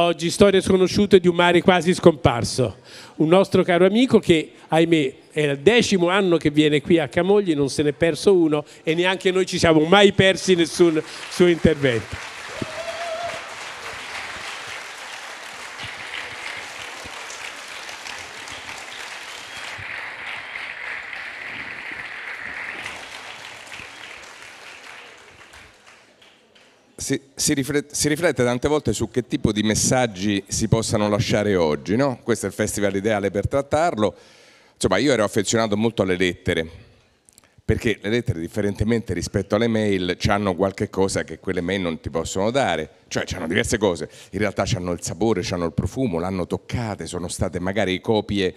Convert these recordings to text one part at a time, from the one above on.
oggi storie sconosciute di un mare quasi scomparso. Un nostro caro amico che, ahimè, è il decimo anno che viene qui a Camogli, non se n'è perso uno e neanche noi ci siamo mai persi nessun suo intervento. si, si, riflette, si, riflette, tante volte su che tipo di messaggi si possano lasciare oggi, no? Questo è il festival ideale per trattarlo. Insomma, io ero affezionato molto alle lettere, perché le lettere, differentemente rispetto alle mail, hanno qualche cosa che quelle mail non ti possono dare, cioè hanno diverse cose, in realtà hanno il sapore, hanno il profumo, l'hanno toccate, sono state magari copie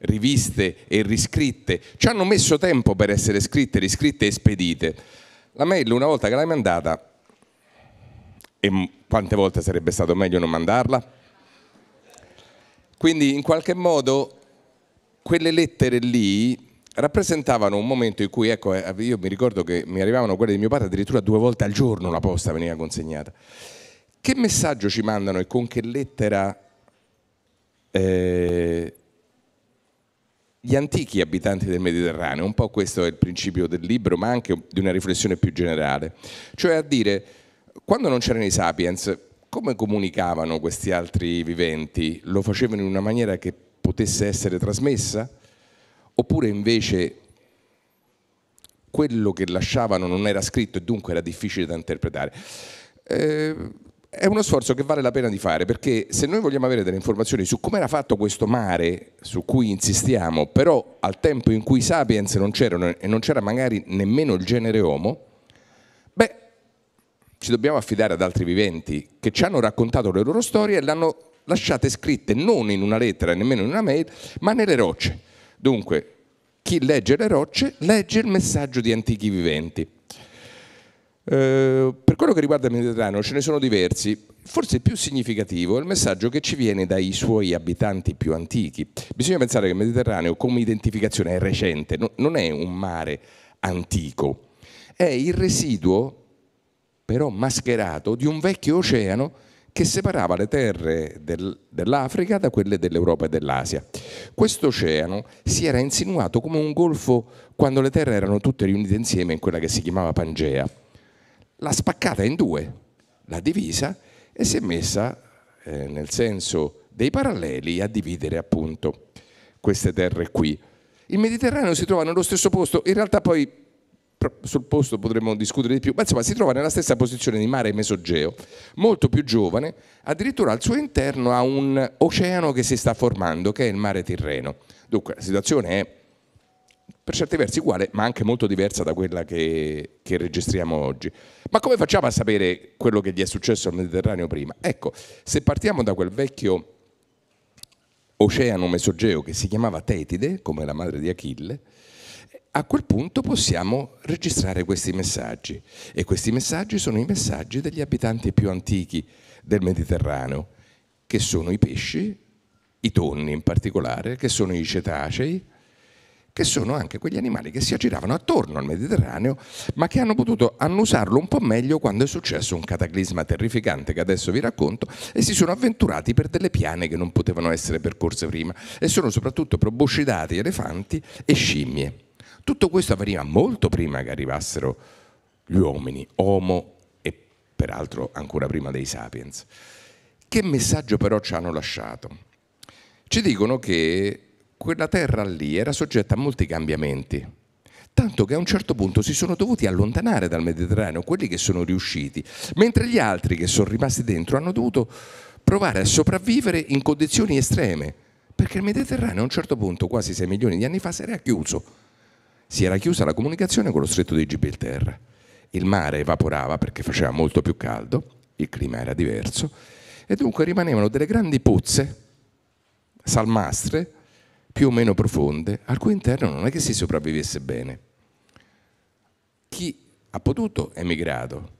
riviste e riscritte, ci hanno messo tempo per essere scritte, riscritte e spedite. La mail una volta che l'hai mandata e quante volte sarebbe stato meglio non mandarla? Quindi in qualche modo quelle lettere lì rappresentavano un momento in cui, ecco, eh, io mi ricordo che mi arrivavano quelle di mio padre addirittura due volte al giorno la posta veniva consegnata. Che messaggio ci mandano e con che lettera eh, gli antichi abitanti del Mediterraneo? Un po' questo è il principio del libro, ma anche di una riflessione più generale. Cioè a dire quando non c'erano i sapiens, come comunicavano questi altri viventi? Lo facevano in una maniera che potesse essere trasmessa? Oppure invece quello che lasciavano non era scritto e dunque era difficile da interpretare? Eh, è uno sforzo che vale la pena di fare perché se noi vogliamo avere delle informazioni su come era fatto questo mare su cui insistiamo, però al tempo in cui i sapiens non c'erano e non c'era magari nemmeno il genere Homo, beh, ci dobbiamo affidare ad altri viventi che ci hanno raccontato le loro storie e le hanno lasciate scritte non in una lettera, nemmeno in una mail, ma nelle rocce. Dunque, chi legge le rocce legge il messaggio di antichi viventi. Eh, per quello che riguarda il Mediterraneo ce ne sono diversi, forse il più significativo è il messaggio che ci viene dai suoi abitanti più antichi. Bisogna pensare che il Mediterraneo come identificazione è recente, no, non è un mare antico, è il residuo però mascherato di un vecchio oceano che separava le terre del, dell'Africa da quelle dell'Europa e dell'Asia. Questo oceano si era insinuato come un golfo quando le terre erano tutte riunite insieme in quella che si chiamava Pangea. L'ha spaccata in due, l'ha divisa e si è messa, eh, nel senso dei paralleli, a dividere appunto queste terre qui. Il Mediterraneo si trova nello stesso posto, in realtà poi sul posto potremmo discutere di più, ma insomma si trova nella stessa posizione di mare Mesogeo, molto più giovane, addirittura al suo interno ha un oceano che si sta formando, che è il mare Tirreno. Dunque la situazione è per certi versi uguale, ma anche molto diversa da quella che, che, registriamo oggi. Ma come facciamo a sapere quello che gli è successo al Mediterraneo prima? Ecco, se partiamo da quel vecchio oceano mesogeo che si chiamava Tetide, come la madre di Achille, a quel punto possiamo registrare questi messaggi e questi messaggi sono i messaggi degli abitanti più antichi del Mediterraneo, che sono i pesci, i tonni in particolare, che sono i cetacei, che sono anche quegli animali che si aggiravano attorno al Mediterraneo, ma che hanno potuto annusarlo un po' meglio quando è successo un cataclisma terrificante che adesso vi racconto e si sono avventurati per delle piane che non potevano essere percorse prima e sono soprattutto proboscidati elefanti e scimmie. Tutto questo avveniva molto prima che arrivassero gli uomini, Homo e peraltro ancora prima dei Sapiens. Che messaggio però ci hanno lasciato? Ci dicono che quella terra lì era soggetta a molti cambiamenti, tanto che a un certo punto si sono dovuti allontanare dal Mediterraneo quelli che sono riusciti, mentre gli altri che sono rimasti dentro hanno dovuto provare a sopravvivere in condizioni estreme, perché il Mediterraneo a un certo punto, quasi 6 milioni di anni fa, si era chiuso si era chiusa la comunicazione con lo stretto di Gibilterra. Il mare evaporava perché faceva molto più caldo, il clima era diverso, e dunque rimanevano delle grandi pozze, salmastre, più o meno profonde, al cui interno non è che si sopravvivesse bene. Chi ha potuto è emigrato,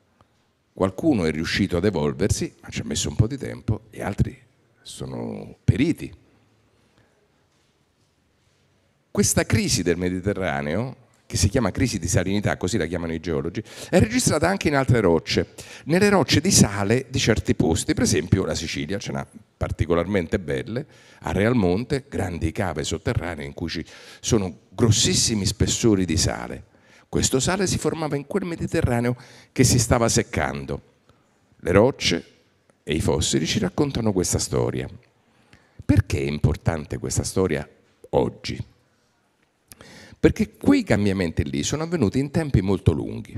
qualcuno è riuscito ad evolversi, ma ci ha messo un po' di tempo, e altri sono periti questa crisi del Mediterraneo, che si chiama crisi di salinità, così la chiamano i geologi, è registrata anche in altre rocce, nelle rocce di sale di certi posti, per esempio la Sicilia ce n'ha particolarmente belle, a Real Monte, grandi cave sotterranee in cui ci sono grossissimi spessori di sale. Questo sale si formava in quel Mediterraneo che si stava seccando. Le rocce e i fossili ci raccontano questa storia. Perché è importante questa storia oggi? Perché quei cambiamenti lì sono avvenuti in tempi molto lunghi.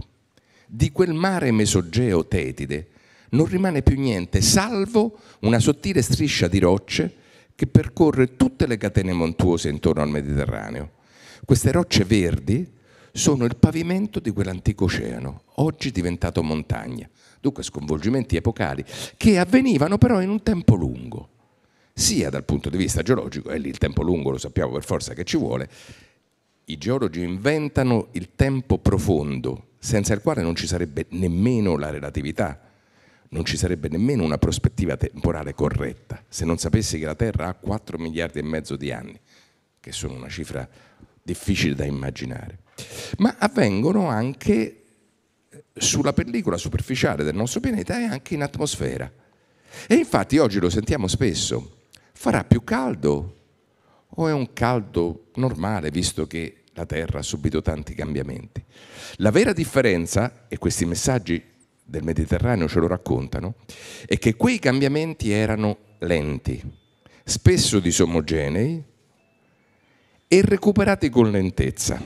Di quel mare mesogeo tetide non rimane più niente, salvo una sottile striscia di rocce che percorre tutte le catene montuose intorno al Mediterraneo. Queste rocce verdi sono il pavimento di quell'antico oceano, oggi diventato montagna, dunque sconvolgimenti epocali, che avvenivano però in un tempo lungo, sia dal punto di vista geologico, e lì il tempo lungo lo sappiamo per forza che ci vuole, i geologi inventano il tempo profondo, senza il quale non ci sarebbe nemmeno la relatività, non ci sarebbe nemmeno una prospettiva temporale corretta, se non sapessi che la Terra ha 4 miliardi e mezzo di anni, che sono una cifra difficile da immaginare. Ma avvengono anche eh, sulla pellicola superficiale del nostro pianeta e anche in atmosfera. E infatti oggi lo sentiamo spesso, farà più caldo o è un caldo normale visto che la Terra ha subito tanti cambiamenti? La vera differenza, e questi messaggi del Mediterraneo ce lo raccontano, è che quei cambiamenti erano lenti, spesso disomogenei e recuperati con lentezza.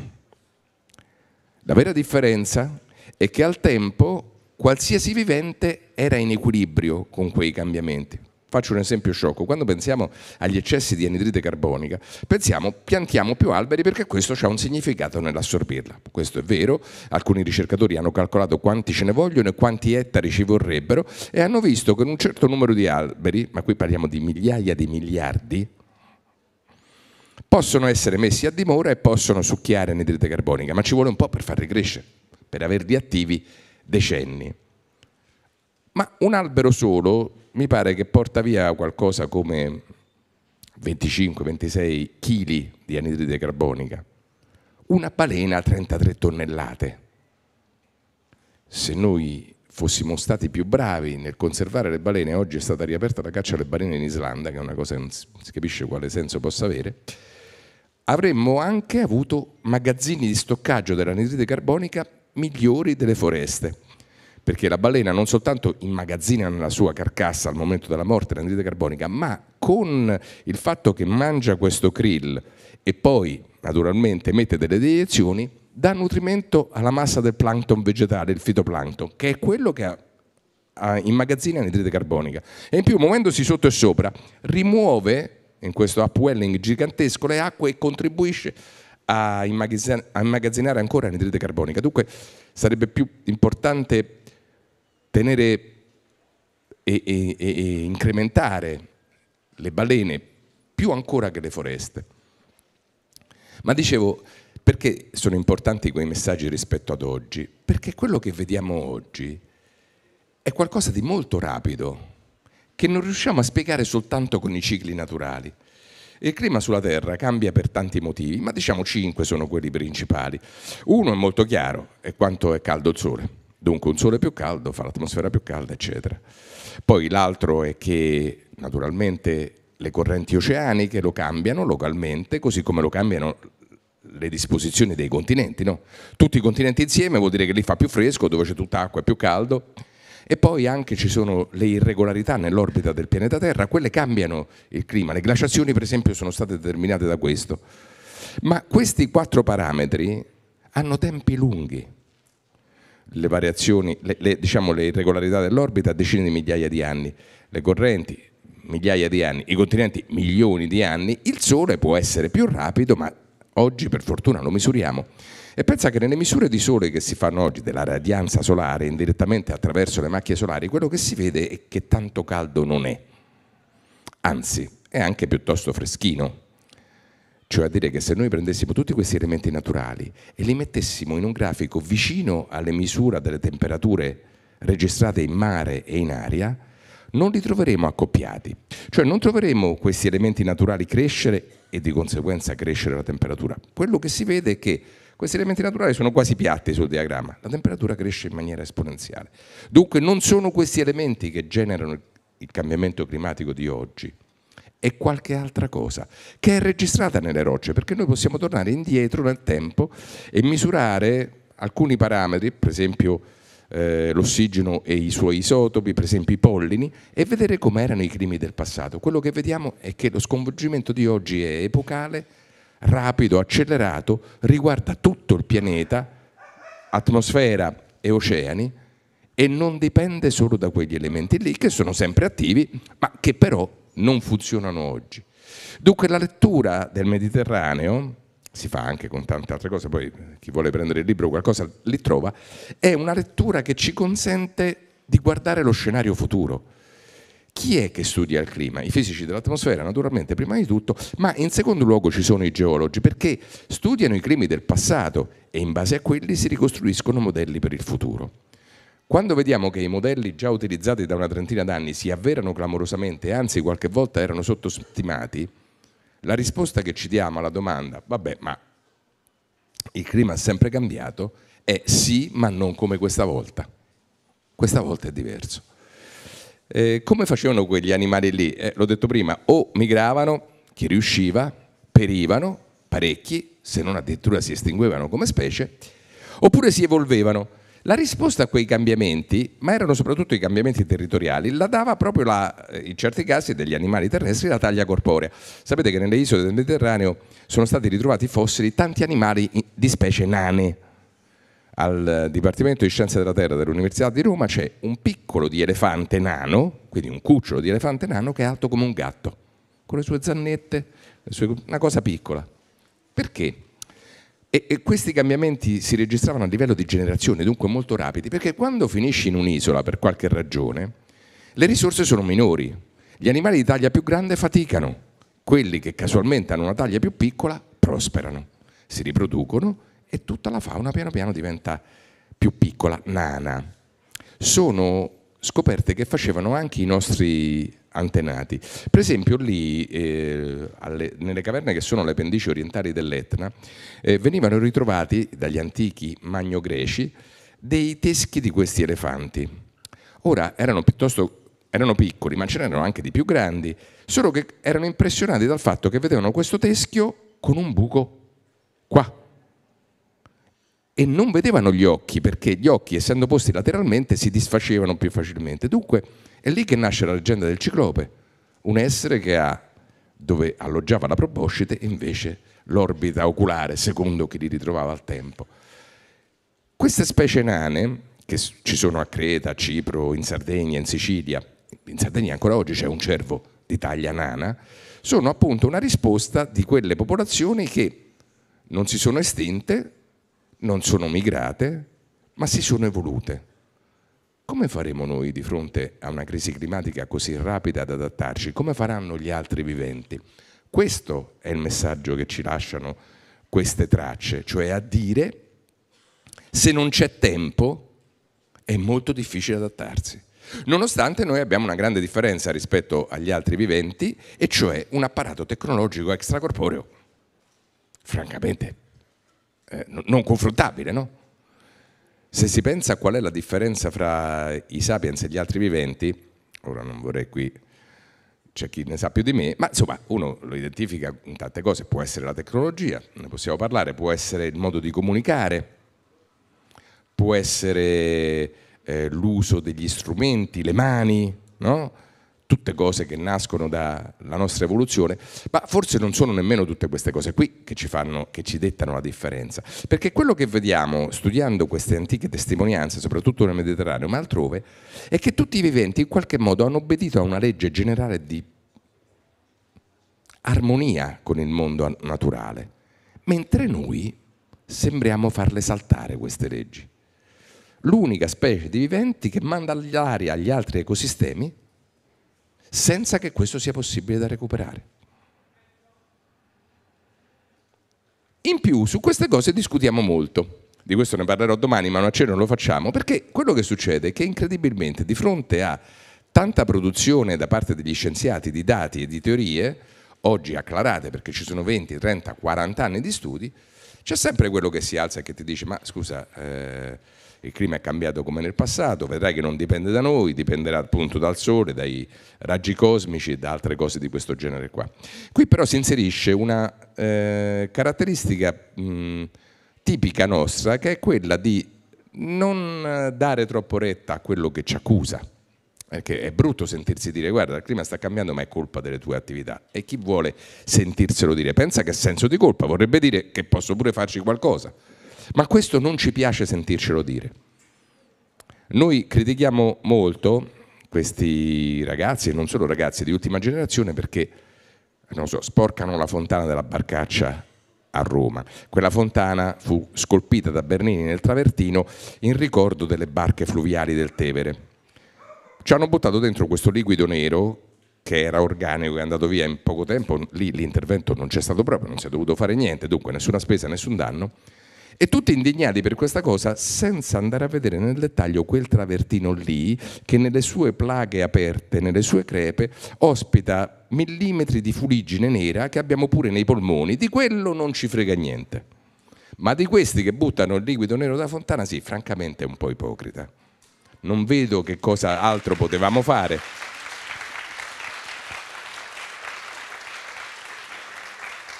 La vera differenza è che al tempo qualsiasi vivente era in equilibrio con quei cambiamenti. Faccio un esempio sciocco, quando pensiamo agli eccessi di anidride carbonica, pensiamo piantiamo più alberi perché questo ha un significato nell'assorbirla. Questo è vero, alcuni ricercatori hanno calcolato quanti ce ne vogliono e quanti ettari ci vorrebbero e hanno visto che un certo numero di alberi, ma qui parliamo di migliaia di miliardi, possono essere messi a dimora e possono succhiare anidride carbonica, ma ci vuole un po' per farli crescere, per averli attivi decenni ma un albero solo mi pare che porta via qualcosa come 25-26 kg di anidride carbonica, una balena 33 tonnellate. Se noi fossimo stati più bravi nel conservare le balene, oggi è stata riaperta la caccia alle balene in Islanda, che è una cosa che non si capisce quale senso possa avere, avremmo anche avuto magazzini di stoccaggio dell'anidride carbonica migliori delle foreste perché la balena non soltanto immagazzina nella sua carcassa al momento della morte l'anidride carbonica, ma con il fatto che mangia questo krill e poi naturalmente mette delle deiezioni, dà nutrimento alla massa del plancton vegetale, il fitoplancton, che è quello che ha immagazzina anidride carbonica e in più muovendosi sotto e sopra rimuove in questo upwelling gigantesco le acque e contribuisce a immagazzinare ancora anidride carbonica. Dunque sarebbe più importante tenere e, e, e incrementare le balene più ancora che le foreste. Ma dicevo, perché sono importanti quei messaggi rispetto ad oggi? Perché quello che vediamo oggi è qualcosa di molto rapido, che non riusciamo a spiegare soltanto con i cicli naturali. Il clima sulla Terra cambia per tanti motivi, ma diciamo cinque sono quelli principali. Uno è molto chiaro, è quanto è caldo il Sole dunque un sole più caldo fa l'atmosfera più calda, eccetera. Poi l'altro è che naturalmente le correnti oceaniche lo cambiano localmente, così come lo cambiano le disposizioni dei continenti. No? Tutti i continenti insieme vuol dire che lì fa più fresco, dove c'è tutta acqua è più caldo. E poi anche ci sono le irregolarità nell'orbita del pianeta Terra, quelle cambiano il clima. Le glaciazioni, per esempio, sono state determinate da questo. Ma questi quattro parametri hanno tempi lunghi le variazioni, le, le, diciamo le irregolarità dell'orbita decine di migliaia di anni, le correnti migliaia di anni, i continenti milioni di anni, il Sole può essere più rapido, ma oggi per fortuna lo misuriamo. E pensa che nelle misure di Sole che si fanno oggi della radianza solare indirettamente attraverso le macchie solari, quello che si vede è che tanto caldo non è, anzi è anche piuttosto freschino cioè a dire che se noi prendessimo tutti questi elementi naturali e li mettessimo in un grafico vicino alle misure delle temperature registrate in mare e in aria, non li troveremo accoppiati. Cioè non troveremo questi elementi naturali crescere e di conseguenza crescere la temperatura. Quello che si vede è che questi elementi naturali sono quasi piatti sul diagramma, la temperatura cresce in maniera esponenziale. Dunque non sono questi elementi che generano il cambiamento climatico di oggi, e qualche altra cosa che è registrata nelle rocce, perché noi possiamo tornare indietro nel tempo e misurare alcuni parametri, per esempio eh, l'ossigeno e i suoi isotopi, per esempio i pollini, e vedere come erano i climi del passato. Quello che vediamo è che lo sconvolgimento di oggi è epocale, rapido, accelerato, riguarda tutto il pianeta, atmosfera e oceani e non dipende solo da quegli elementi lì che sono sempre attivi, ma che però non funzionano oggi. Dunque la lettura del Mediterraneo, si fa anche con tante altre cose, poi chi vuole prendere il libro o qualcosa li trova, è una lettura che ci consente di guardare lo scenario futuro. Chi è che studia il clima? I fisici dell'atmosfera, naturalmente, prima di tutto, ma in secondo luogo ci sono i geologi, perché studiano i climi del passato e in base a quelli si ricostruiscono modelli per il futuro. Quando vediamo che i modelli già utilizzati da una trentina d'anni si avverano clamorosamente, anzi qualche volta erano sottostimati, la risposta che ci diamo alla domanda, vabbè, ma il clima è sempre cambiato, è sì, ma non come questa volta. Questa volta è diverso. Eh, come facevano quegli animali lì? Eh, l'ho detto prima, o migravano, chi riusciva, perivano, parecchi, se non addirittura si estinguevano come specie, oppure si evolvevano la risposta a quei cambiamenti, ma erano soprattutto i cambiamenti territoriali, la dava proprio la, eh, in certi casi degli animali terrestri la taglia corporea. Sapete che nelle isole del Mediterraneo sono stati ritrovati fossili tanti animali di specie nane. Al eh, Dipartimento di Scienze della Terra dell'Università di Roma c'è un piccolo di elefante nano, quindi un cucciolo di elefante nano che è alto come un gatto, con le sue zannette, le sue... una cosa piccola. Perché? E, e, questi cambiamenti si registravano a livello di generazione, dunque molto rapidi, perché quando finisci in un'isola per qualche ragione, le risorse sono minori, gli animali di taglia più grande faticano, quelli che casualmente hanno una taglia più piccola prosperano, si riproducono e tutta la fauna piano piano diventa più piccola, nana. Sono scoperte che facevano anche i nostri antenati. Per esempio lì, eh, alle, nelle caverne che sono le pendici orientali dell'Etna, eh, venivano ritrovati dagli antichi magno-greci dei teschi di questi elefanti. Ora erano piuttosto erano piccoli, ma ce n'erano anche di più grandi, solo che erano impressionati dal fatto che vedevano questo teschio con un buco qua e non vedevano gli occhi perché gli occhi essendo posti lateralmente si disfacevano più facilmente. Dunque è lì che nasce la leggenda del ciclope, un essere che ha dove alloggiava la proboscite invece l'orbita oculare secondo chi li ritrovava al tempo. Queste specie nane che ci sono a Creta, a Cipro, in Sardegna, in Sicilia, in Sardegna ancora oggi c'è un cervo di taglia nana, sono appunto una risposta di quelle popolazioni che non si sono estinte non sono migrate, ma si sono evolute. Come faremo noi di fronte a una crisi climatica così rapida ad adattarci? Come faranno gli altri viventi? Questo è il messaggio che ci lasciano queste tracce, cioè a dire se non c'è tempo è molto difficile adattarsi. Nonostante noi abbiamo una grande differenza rispetto agli altri viventi, e cioè un apparato tecnologico extracorporeo. Francamente, eh, non confrontabile, no? Se si pensa a qual è la differenza fra i sapiens e gli altri viventi, ora non vorrei qui c'è chi ne sa più di me, ma insomma uno lo identifica in tante cose, può essere la tecnologia, ne possiamo parlare, può essere il modo di comunicare, può essere eh, l'uso degli strumenti, le mani, no? tutte cose che nascono dalla nostra evoluzione, ma forse non sono nemmeno tutte queste cose qui che ci, fanno, che ci dettano la differenza. Perché quello che vediamo studiando queste antiche testimonianze, soprattutto nel Mediterraneo, ma altrove, è che tutti i viventi in qualche modo hanno obbedito a una legge generale di armonia con il mondo naturale, mentre noi sembriamo farle saltare queste leggi. L'unica specie di viventi che manda all'aria agli altri ecosistemi senza che questo sia possibile da recuperare. In più, su queste cose discutiamo molto. Di questo ne parlerò domani, ma non a cena lo facciamo, perché quello che succede è che incredibilmente di fronte a tanta produzione da parte degli scienziati di dati e di teorie, oggi acclarate perché ci sono 20, 30, 40 anni di studi, c'è sempre quello che si alza e che ti dice ma scusa, eh, il clima è cambiato come nel passato, vedrai che non dipende da noi, dipenderà appunto dal sole, dai raggi cosmici e da altre cose di questo genere qua. Qui però si inserisce una eh, caratteristica mh, tipica nostra che è quella di non dare troppo retta a quello che ci accusa. Perché è brutto sentirsi dire guarda il clima sta cambiando ma è colpa delle tue attività e chi vuole sentirselo dire pensa che senso di colpa vorrebbe dire che posso pure farci qualcosa ma questo non ci piace sentircelo dire. Noi critichiamo molto questi ragazzi, e non solo ragazzi di ultima generazione, perché so, sporcano la fontana della barcaccia a Roma. Quella fontana fu scolpita da Bernini nel Travertino in ricordo delle barche fluviali del Tevere. Ci hanno buttato dentro questo liquido nero che era organico e è andato via in poco tempo, lì l'intervento non c'è stato proprio, non si è dovuto fare niente, dunque nessuna spesa, nessun danno. E tutti indignati per questa cosa senza andare a vedere nel dettaglio quel travertino lì che nelle sue plaghe aperte, nelle sue crepe, ospita millimetri di fuligine nera che abbiamo pure nei polmoni. Di quello non ci frega niente. Ma di questi che buttano il liquido nero da fontana, sì, francamente è un po' ipocrita. Non vedo che cosa altro potevamo fare.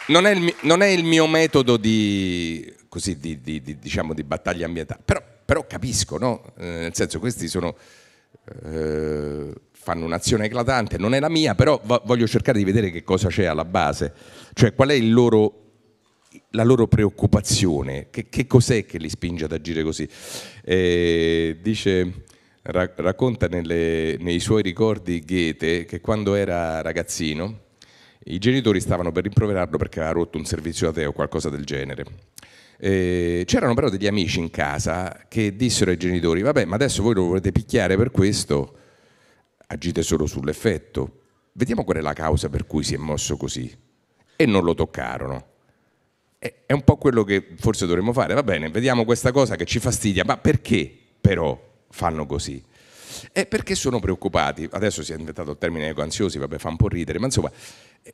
Non è, il, non è, il, mio metodo di così di, di, di, diciamo, di battaglia ambientale. Però, però capisco, no? eh, nel senso questi sono, eh, fanno un'azione eclatante, non è la mia, però voglio cercare di vedere che cosa c'è alla base, cioè qual è loro, la loro preoccupazione, che, che, cos'è che li spinge ad agire così. Eh, dice racconta nelle, nei suoi ricordi Goethe che quando era ragazzino i genitori stavano per rimproverarlo perché aveva rotto un servizio a te o qualcosa del genere. Eh, c'erano però degli amici in casa che dissero ai genitori, vabbè, ma adesso voi lo volete picchiare per questo, agite solo sull'effetto. Vediamo qual è la causa per cui si è mosso così. E non lo toccarono. E è un po' quello che forse dovremmo fare, va bene, vediamo questa cosa che ci fastidia, ma perché però fanno così? E perché sono preoccupati? Adesso si è inventato il termine eco-ansiosi, vabbè, fa un po' ridere, ma insomma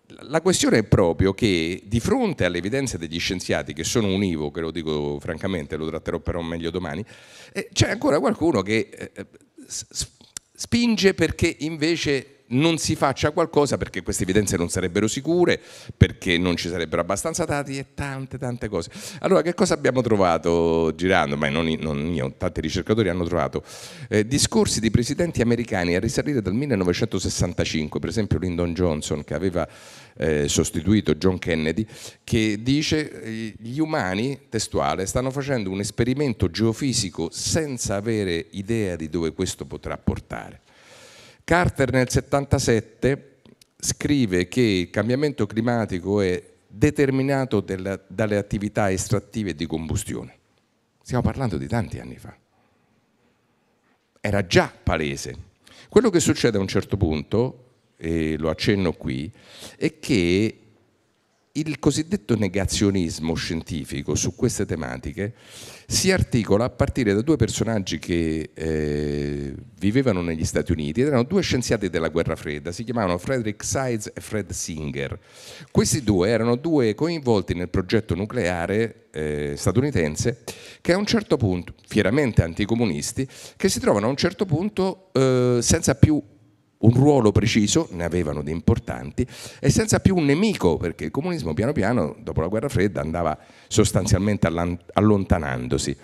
la questione è proprio che di fronte alle evidenze degli scienziati, che sono univoche, lo dico francamente, lo tratterò però meglio domani, eh, c'è ancora qualcuno che eh, eh, spinge perché invece non si faccia qualcosa perché queste evidenze non sarebbero sicure, perché non ci sarebbero abbastanza dati e tante tante cose. Allora che cosa abbiamo trovato girando? Ma non, non io, tanti ricercatori hanno trovato eh, discorsi di presidenti americani a risalire dal 1965, per esempio Lyndon Johnson che aveva eh, sostituito John Kennedy, che dice eh, gli umani, testuale, stanno facendo un esperimento geofisico senza avere idea di dove questo potrà portare. Carter nel 77 scrive che il cambiamento climatico è determinato della, dalle attività estrattive di combustione. Stiamo parlando di tanti anni fa. Era già palese. Quello che succede a un certo punto, e lo accenno qui, è che il cosiddetto negazionismo scientifico su queste tematiche si articola a partire da due personaggi che eh, vivevano negli Stati Uniti ed erano due scienziati della guerra fredda, si chiamavano Frederick Sides e Fred Singer. Questi due erano due coinvolti nel progetto nucleare eh, statunitense che a un certo punto, fieramente anticomunisti, che si trovano a un certo punto eh, senza più un ruolo preciso, ne avevano di importanti, e senza più un nemico, perché il comunismo piano piano, dopo la guerra fredda, andava sostanzialmente allontanandosi.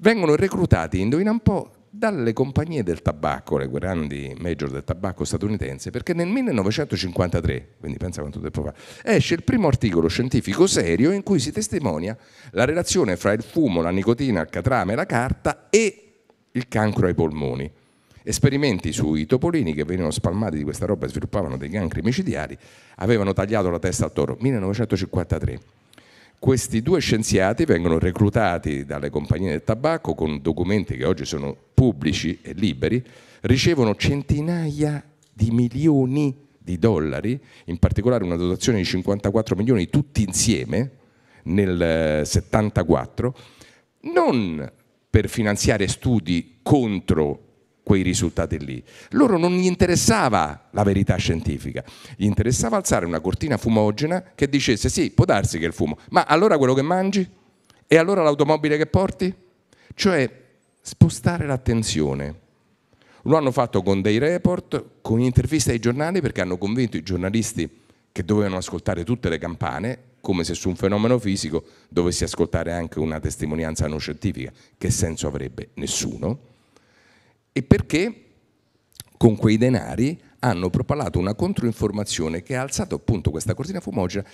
Vengono reclutati, indovina un po', dalle compagnie del tabacco, le grandi major del tabacco statunitense, perché nel 1953, quindi pensa quanto tempo fa, esce il primo articolo scientifico serio in cui si testimonia la relazione fra il fumo, la nicotina, il catrame, la carta e il cancro ai polmoni. Esperimenti sui topolini che venivano spalmati di questa roba e sviluppavano dei cancri micidiali, avevano tagliato la testa al toro, 1953. Questi due scienziati vengono reclutati dalle compagnie del tabacco con documenti che oggi sono pubblici e liberi, ricevono centinaia di milioni di dollari, in particolare una dotazione di 54 milioni tutti insieme nel 74, eh, non per finanziare studi contro quei risultati lì. Loro non gli interessava la verità scientifica, gli interessava alzare una cortina fumogena che dicesse sì, può darsi che è il fumo, ma allora quello che mangi? E allora l'automobile che porti? Cioè spostare l'attenzione. Lo hanno fatto con dei report, con interviste ai giornali perché hanno convinto i giornalisti che dovevano ascoltare tutte le campane, come se su un fenomeno fisico dovessi ascoltare anche una testimonianza non scientifica. Che senso avrebbe? Nessuno e perché con quei denari hanno propalato una controinformazione che ha alzato appunto questa cortina fumogena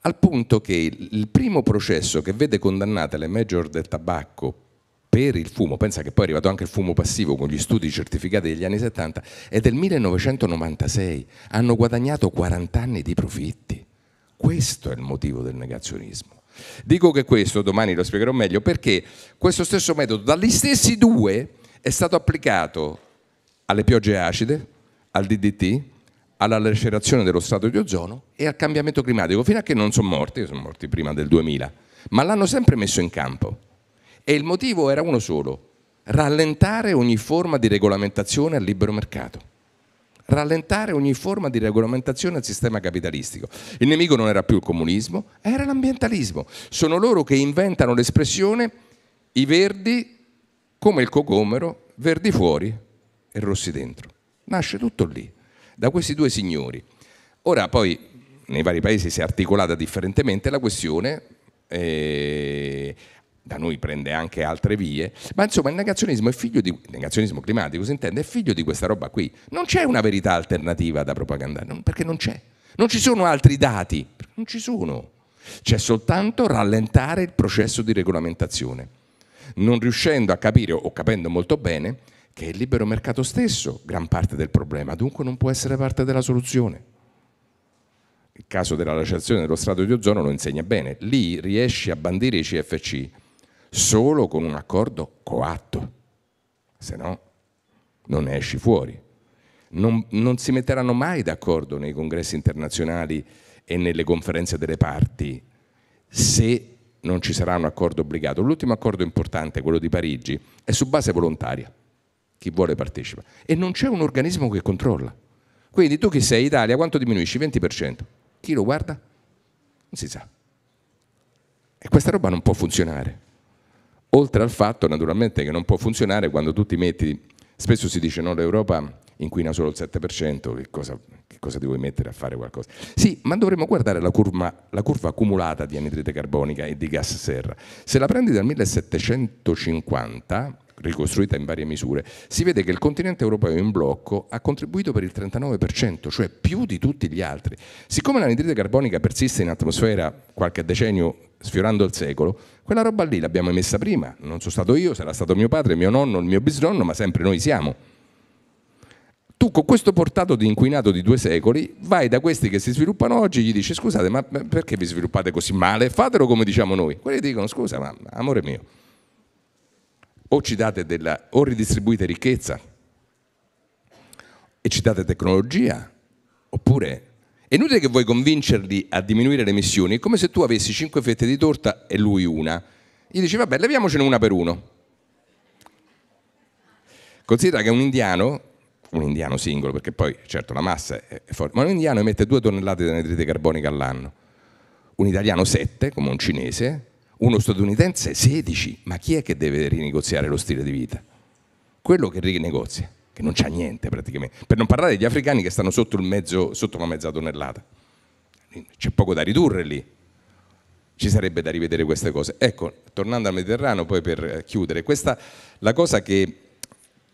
al punto che il primo processo che vede condannate le major del tabacco per il fumo, pensa che poi è arrivato anche il fumo passivo con gli studi certificati degli anni 70, è del 1996, hanno guadagnato 40 anni di profitti. Questo è il motivo del negazionismo. Dico che questo domani lo spiegherò meglio perché questo stesso metodo dagli stessi due è stato applicato alle piogge acide, al DDT, alla lacerazione dello strato di ozono e al cambiamento climatico, fino a che non sono morti, sono morti prima del 2000, ma l'hanno sempre messo in campo. E il motivo era uno solo, rallentare ogni forma di regolamentazione al libero mercato rallentare ogni forma di regolamentazione al sistema capitalistico. Il nemico non era più il comunismo, era l'ambientalismo. Sono loro che inventano l'espressione i verdi come il cocomero, verdi fuori e rossi dentro. Nasce tutto lì, da questi due signori. Ora poi nei vari paesi si è articolata differentemente la questione, eh, da noi prende anche altre vie, ma insomma il negazionismo, di, negazionismo climatico, si intende, è figlio di questa roba qui. Non c'è una verità alternativa da propagandare, non, perché non c'è. Non ci sono altri dati, non ci sono. C'è soltanto rallentare il processo di regolamentazione non riuscendo a capire o capendo molto bene che è il libero mercato stesso gran parte del problema, dunque non può essere parte della soluzione. Il caso della lasciazione dello strato di ozono lo insegna bene, lì riesci a bandire i CFC solo con un accordo coatto, se no non ne esci fuori. Non, non si metteranno mai d'accordo nei congressi internazionali e nelle conferenze delle parti se non ci sarà un accordo obbligato. L'ultimo accordo importante, quello di Parigi, è su base volontaria. Chi vuole partecipa. E non c'è un organismo che controlla. Quindi tu che sei Italia, quanto diminuisci? 20%. Chi lo guarda? Non si sa. E questa roba non può funzionare. Oltre al fatto, naturalmente, che non può funzionare quando tu ti metti... Spesso si dice no, l'Europa inquina solo il 7%, che cosa, che cosa ti vuoi mettere a fare qualcosa? Sì, ma dovremmo guardare la curva, la curva accumulata di anidride carbonica e di gas serra. Se la prendi dal 1750, ricostruita in varie misure, si vede che il continente europeo in blocco ha contribuito per il 39%, cioè più di tutti gli altri. Siccome l'anidride carbonica persiste in atmosfera qualche decennio sfiorando il secolo, quella roba lì l'abbiamo emessa prima, non sono stato io, sarà stato mio padre, mio nonno, il mio bisnonno, ma sempre noi siamo tu con questo portato di inquinato di due secoli vai da questi che si sviluppano oggi e gli dici scusate ma perché vi sviluppate così male? Fatelo come diciamo noi. Quelli dicono scusa ma amore mio, o ci date della, o ridistribuite ricchezza e ci date tecnologia, oppure è inutile che vuoi convincerli a diminuire le emissioni, è come se tu avessi cinque fette di torta e lui una. Gli dici vabbè leviamocene una per uno. Considera che un indiano un indiano singolo, perché poi certo la massa è forte, ma un indiano emette 2 tonnellate di anidride carbonica all'anno, un italiano 7 come un cinese, uno statunitense 16, ma chi è che deve rinegoziare lo stile di vita? Quello che rinegozia, che non c'ha niente praticamente, per non parlare degli africani che stanno sotto, mezzo, sotto la mezza tonnellata, c'è poco da ridurre lì, ci sarebbe da rivedere queste cose. Ecco, tornando al Mediterraneo, poi per eh, chiudere, questa la cosa che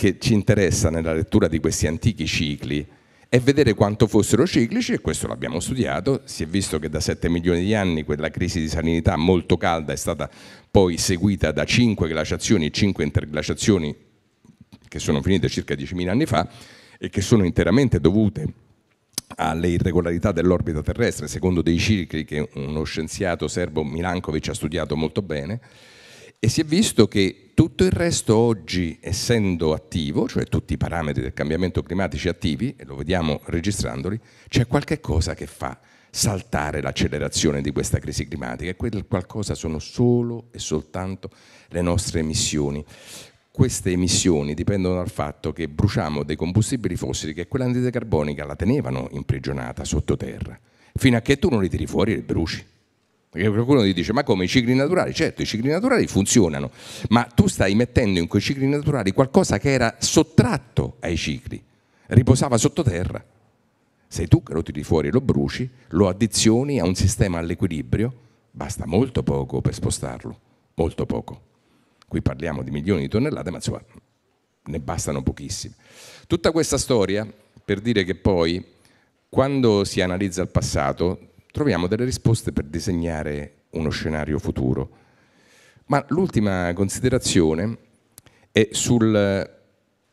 che ci interessa nella lettura di questi antichi cicli è vedere quanto fossero ciclici, e questo l'abbiamo studiato, si è visto che da 7 milioni di anni quella crisi di salinità molto calda è stata poi seguita da 5 glaciazioni, 5 interglaciazioni che sono finite circa 10.000 anni fa e che sono interamente dovute alle irregolarità dell'orbita terrestre, secondo dei cicli che uno scienziato serbo Milankovic ha studiato molto bene e si è visto che tutto il resto oggi, essendo attivo, cioè tutti i parametri del cambiamento climatico attivi, e lo vediamo registrandoli, c'è qualche cosa che fa saltare l'accelerazione di questa crisi climatica e quel qualcosa sono solo e soltanto le nostre emissioni. Queste emissioni dipendono dal fatto che bruciamo dei combustibili fossili che quella carbonica la tenevano imprigionata sottoterra, fino a che tu non li tiri fuori e li bruci. Perché qualcuno ti dice, ma come i cicli naturali? Certo, i cicli naturali funzionano, ma tu stai mettendo in quei cicli naturali qualcosa che era sottratto ai cicli, riposava sottoterra. Sei tu che lo tiri fuori, lo bruci, lo addizioni a un sistema all'equilibrio, basta molto poco per spostarlo, molto poco. Qui parliamo di milioni di tonnellate, ma insomma ne bastano pochissime. Tutta questa storia per dire che poi, quando si analizza il passato, troviamo delle risposte per disegnare uno scenario futuro. Ma l'ultima considerazione è sul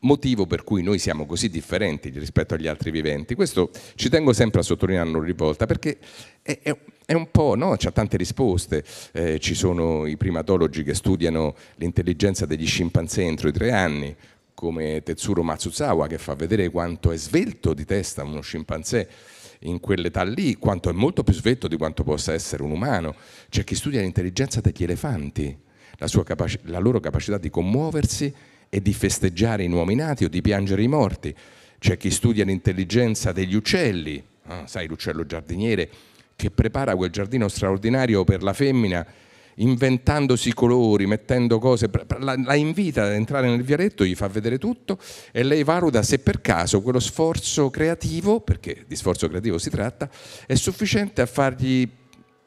motivo per cui noi siamo così differenti rispetto agli altri viventi. Questo ci tengo sempre a sottolinearlo ogni volta perché è, è, è un po', no? C'ha tante risposte. Eh, ci sono i primatologi che studiano l'intelligenza degli scimpanzé entro i tre anni, come Tetsuro Matsuzawa che fa vedere quanto è svelto di testa uno scimpanzé in quell'età lì, quanto è molto più svetto di quanto possa essere un umano. C'è chi studia l'intelligenza degli elefanti, la, capaci- la loro capacità di commuoversi e di festeggiare i nuovi nati o di piangere i morti. C'è chi studia l'intelligenza degli uccelli, ah, sai l'uccello giardiniere che prepara quel giardino straordinario per la femmina inventandosi colori, mettendo cose, la, la invita ad entrare nel vialetto, gli fa vedere tutto e lei valuta se per caso quello sforzo creativo, perché di sforzo creativo si tratta, è sufficiente a fargli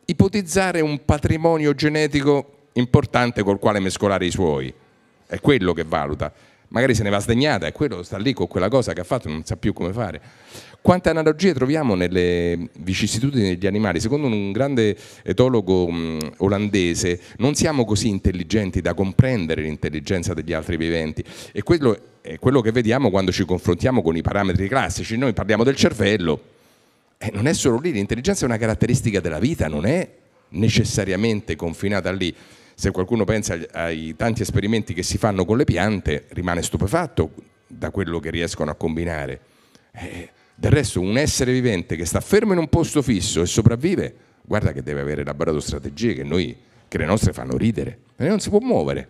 ipotizzare un patrimonio genetico importante col quale mescolare i suoi. È quello che valuta magari se ne va sdegnata e quello sta lì con quella cosa che ha fatto e non sa più come fare. Quante analogie troviamo nelle vicissitudini degli animali? Secondo un grande etologo mh, mm, olandese non siamo così intelligenti da comprendere l'intelligenza degli altri viventi e quello è quello che vediamo quando ci confrontiamo con i parametri classici. Noi parliamo del cervello, e non è solo lì, l'intelligenza è una caratteristica della vita, non è necessariamente confinata lì se qualcuno pensa ai tanti esperimenti che si fanno con le piante, rimane stupefatto da quello che riescono a combinare. Eh, del resto un essere vivente che sta fermo in un posto fisso e sopravvive, guarda che deve avere elaborato strategie che, noi, che le nostre fanno ridere, e non si può muovere.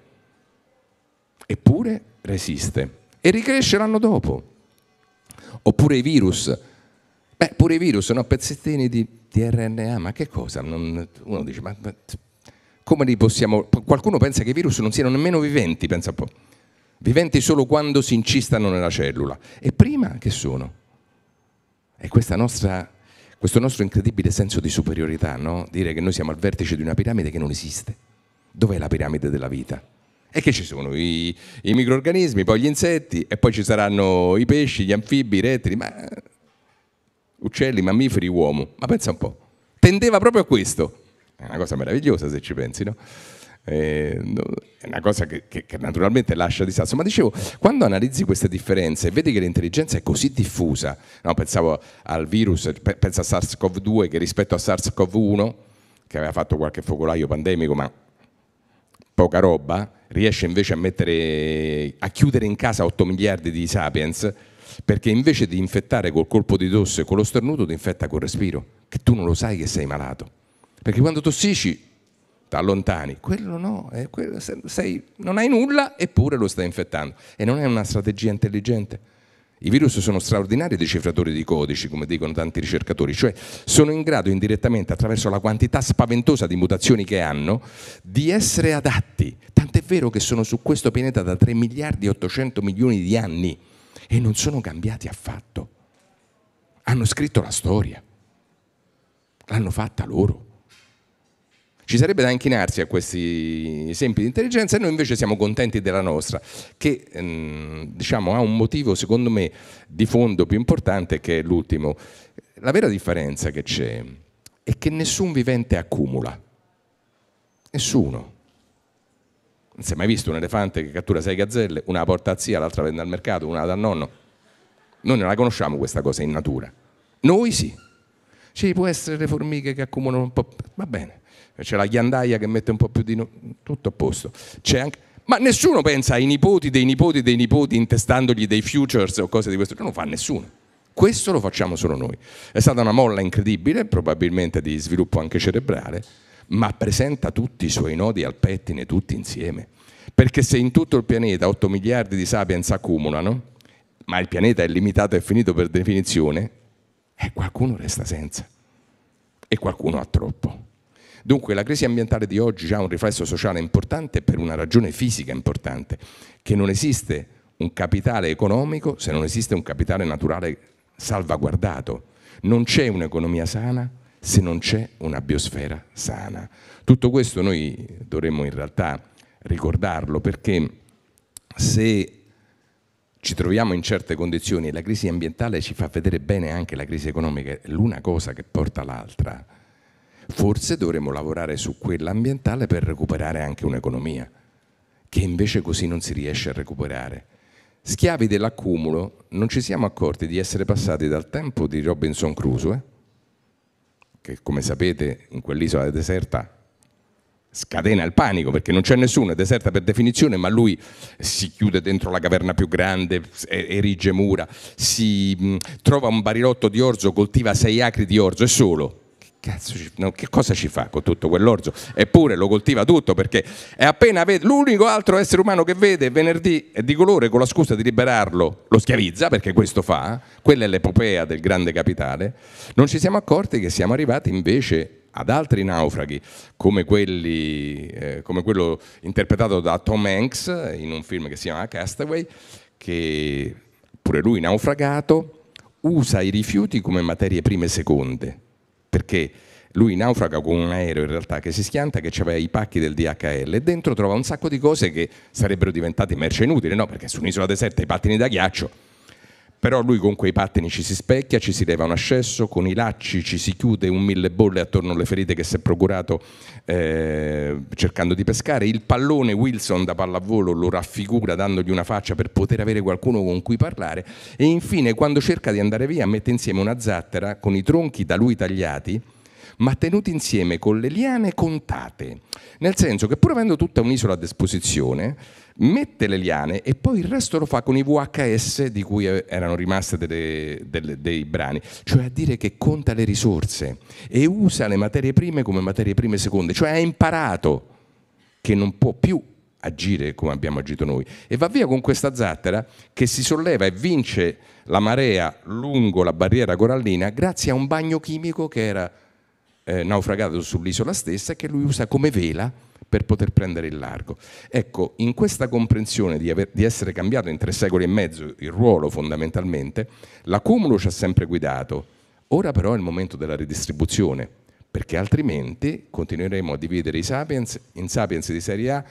Eppure resiste e ricresce l'anno dopo. Oppure i virus, beh pure i virus sono pezzettini di, di RNA, ma che cosa? Non, uno dice, ma, ma come li possiamo... Qualcuno pensa che i virus non siano nemmeno viventi, pensa un po'. Viventi solo quando si incistano nella cellula. E prima che sono? È nostra, questo nostro incredibile senso di superiorità, no? Dire che noi siamo al vertice di una piramide che non esiste. Dov'è la piramide della vita? E che ci sono? I, i microrganismi, poi gli insetti, e poi ci saranno i pesci, gli anfibi, i rettili, ma... uccelli, mammiferi, uomo. Ma pensa un po'. Tendeva proprio a questo. È una cosa meravigliosa se ci pensi, eh, no? è una cosa che, che, che, naturalmente lascia di sasso. Ma dicevo, quando analizzi queste differenze e vedi che l'intelligenza è così diffusa, no, pensavo al virus, pensa a SARS-CoV-2 che rispetto a SARS-CoV-1, che aveva fatto qualche focolaio pandemico, ma poca roba, riesce invece a, mettere, a chiudere in casa 8 miliardi di sapiens, perché invece di infettare col colpo di dosso e con lo sternuto ti infetta col respiro, che tu non lo sai che sei malato. Perché quando tossisci ti allontani, quello no, eh, quello sei, non hai nulla eppure lo stai infettando. E non è una strategia intelligente. I virus sono straordinari decifratori di codici, come dicono tanti ricercatori, cioè sono in grado indirettamente, attraverso la quantità spaventosa di mutazioni che hanno, di essere adatti. Tant'è vero che sono su questo pianeta da 3 miliardi e 800 milioni di anni e non sono cambiati affatto. Hanno scritto la storia, l'hanno fatta loro. Ci sarebbe da inchinarsi a questi esempi di intelligenza e noi invece siamo contenti della nostra, che ehm, diciamo, ha un motivo secondo me di fondo più importante che è l'ultimo. La vera differenza che c'è è che nessun vivente accumula, nessuno. Non si è mai visto un elefante che cattura sei gazzelle, una porta a zia, l'altra vende al mercato, una dal nonno. Noi non la conosciamo questa cosa in natura. Noi sì. Ci può essere le formiche che accumulano un po'. Va bene. Eh, c'è la ghiandaia che mette un po' più di... No... tutto a posto. Anche... Ma nessuno pensa ai nipoti dei nipoti dei nipoti intestandogli dei futures o cose di questo genere, non fa nessuno. Questo lo facciamo solo noi. È stata una molla incredibile, probabilmente di sviluppo anche cerebrale, ma presenta tutti i suoi nodi al pettine tutti insieme. Perché se in tutto il pianeta 8 miliardi di sapiens accumulano, ma il pianeta è limitato e finito per definizione, e eh, qualcuno resta senza. E qualcuno ha troppo. Dunque la crisi ambientale di oggi ha un riflesso sociale importante per una ragione fisica importante, che non esiste un capitale economico se non esiste un capitale naturale salvaguardato. Non c'è un'economia sana se non c'è una biosfera sana. Tutto questo noi dovremmo in realtà ricordarlo perché se ci troviamo in certe condizioni e la crisi ambientale ci fa vedere bene anche la crisi economica, l'una cosa che porta all'altra forse dovremmo lavorare su quella ambientale per recuperare anche un'economia, che invece così non si riesce a recuperare. Schiavi dell'accumulo, non ci siamo accorti di essere passati dal tempo di Robinson Crusoe, che come sapete in quell'isola deserta scatena il panico perché non c'è nessuno, è deserta per definizione, ma lui si chiude dentro la caverna più grande, erige mura, si trova un barilotto di orzo, coltiva sei acri di orzo è solo Cazzo, no, che cosa ci fa con tutto quell'orzo? Eppure lo coltiva tutto perché è appena vede, l'unico altro essere umano che vede venerdì è di colore con la scusa di liberarlo, lo schiavizza perché questo fa, quella è l'epopea del grande capitale. Non ci siamo accorti che siamo arrivati invece ad altri naufraghi, come, quelli, eh, come, quello interpretato da Tom Hanks in un film che si chiama Castaway, che pure lui naufragato usa i rifiuti come materie prime seconde perché lui naufraga con un aereo in realtà che si schianta che aveva i pacchi del DHL e dentro trova un sacco di cose che sarebbero diventate merce inutile, no? Perché su un'isola deserta i pattini da ghiaccio però lui con quei pattini ci si specchia, ci si leva un ascesso, con i lacci ci si chiude un mille bolle attorno alle ferite che si è procurato eh, cercando di pescare. Il pallone Wilson da pallavolo lo raffigura dandogli una faccia per poter avere qualcuno con cui parlare. E infine, quando cerca di andare via, mette insieme una zattera con i tronchi da lui tagliati ma tenuti insieme con le liane contate, nel senso che pur avendo tutta un'isola a disposizione, mette le liane e poi il resto lo fa con i VHS di cui eh, erano rimaste delle, delle, dei brani, cioè a dire che conta le risorse e usa le materie prime come materie prime seconde, cioè ha imparato che non può più agire come abbiamo agito noi e va via con questa zattera che si solleva e vince la marea lungo la barriera corallina grazie a un bagno chimico che era eh, naufragato sull'isola stessa che lui usa come vela per poter prendere il largo. Ecco, in questa comprensione di, aver, di essere cambiato in tre secoli e mezzo il ruolo fondamentalmente, l'accumulo ci ha sempre guidato. Ora però è il momento della ridistribuzione, perché altrimenti continueremo a dividere i sapiens in sapiens di serie A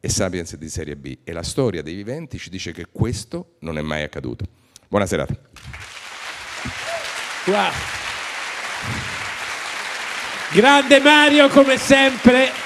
e sapiens di serie B. E la storia dei viventi ci dice che questo non è mai accaduto. Buona serata. Wow. Grande Mario come sempre